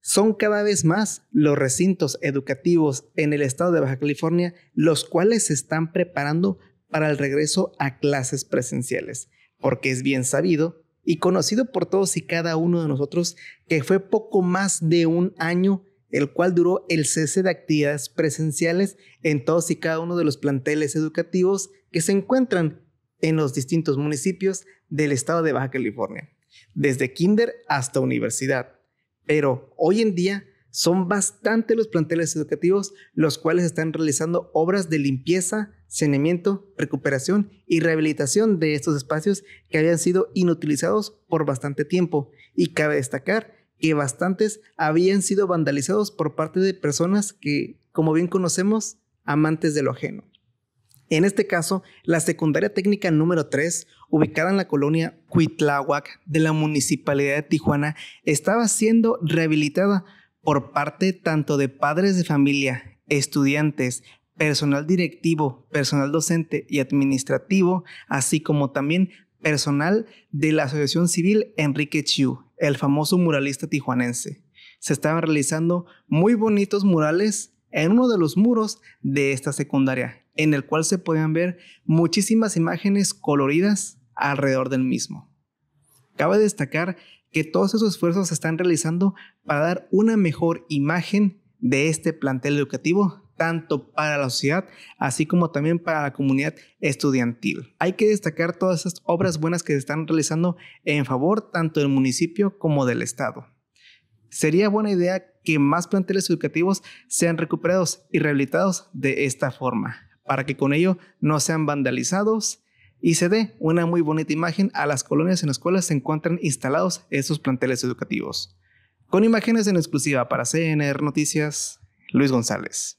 Son cada vez más los recintos educativos en el estado de Baja California los cuales se están preparando para el regreso a clases presenciales, porque es bien sabido y conocido por todos y cada uno de nosotros que fue poco más de un año el cual duró el cese de actividades presenciales en todos y cada uno de los planteles educativos que se encuentran en los distintos municipios del estado de Baja California, desde kinder hasta universidad. Pero hoy en día son bastante los planteles educativos los cuales están realizando obras de limpieza, saneamiento, recuperación y rehabilitación de estos espacios que habían sido inutilizados por bastante tiempo. Y cabe destacar que bastantes habían sido vandalizados por parte de personas que, como bien conocemos, amantes de lo ajeno. En este caso, la secundaria técnica número 3, ubicada en la colonia Cuitláhuac de la Municipalidad de Tijuana, estaba siendo rehabilitada por parte tanto de padres de familia, estudiantes, personal directivo, personal docente y administrativo, así como también personal de la Asociación Civil Enrique Chiu, el famoso muralista tijuanense. Se estaban realizando muy bonitos murales en uno de los muros de esta secundaria, en el cual se podían ver muchísimas imágenes coloridas alrededor del mismo. Cabe destacar que todos esos esfuerzos se están realizando para dar una mejor imagen de este plantel educativo tanto para la sociedad, así como también para la comunidad estudiantil. Hay que destacar todas esas obras buenas que se están realizando en favor tanto del municipio como del Estado. Sería buena idea que más planteles educativos sean recuperados y rehabilitados de esta forma, para que con ello no sean vandalizados y se dé una muy bonita imagen a las colonias en las cuales se encuentran instalados esos planteles educativos. Con imágenes en exclusiva para CNR Noticias, Luis González.